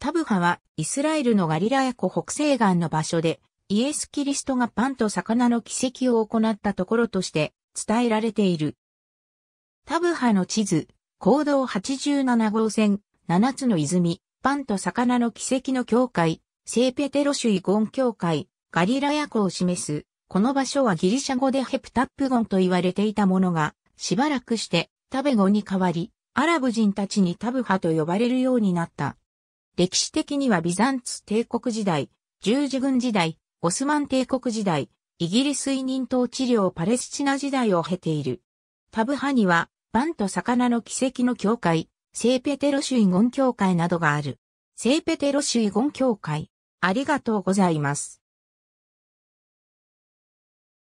タブハはイスラエルのガリラヤ湖北西岸の場所でイエス・キリストがパンと魚の奇跡を行ったところとして伝えられている。タブハの地図、行動87号線、7つの泉、パンと魚の奇跡の教会、聖ペテロ主イゴン教会、ガリラヤ湖を示す。この場所はギリシャ語でヘプタップゴンと言われていたものが、しばらくしてタベゴに変わり、アラブ人たちにタブハと呼ばれるようになった。歴史的にはビザンツ帝国時代、十字軍時代、オスマン帝国時代、イギリス委任統治領パレスチナ時代を経ている。タブハには、バンと魚の奇跡の教会、聖ペテロ主遺言教会などがある。聖ペテロ主遺言教会。ありがとうございます。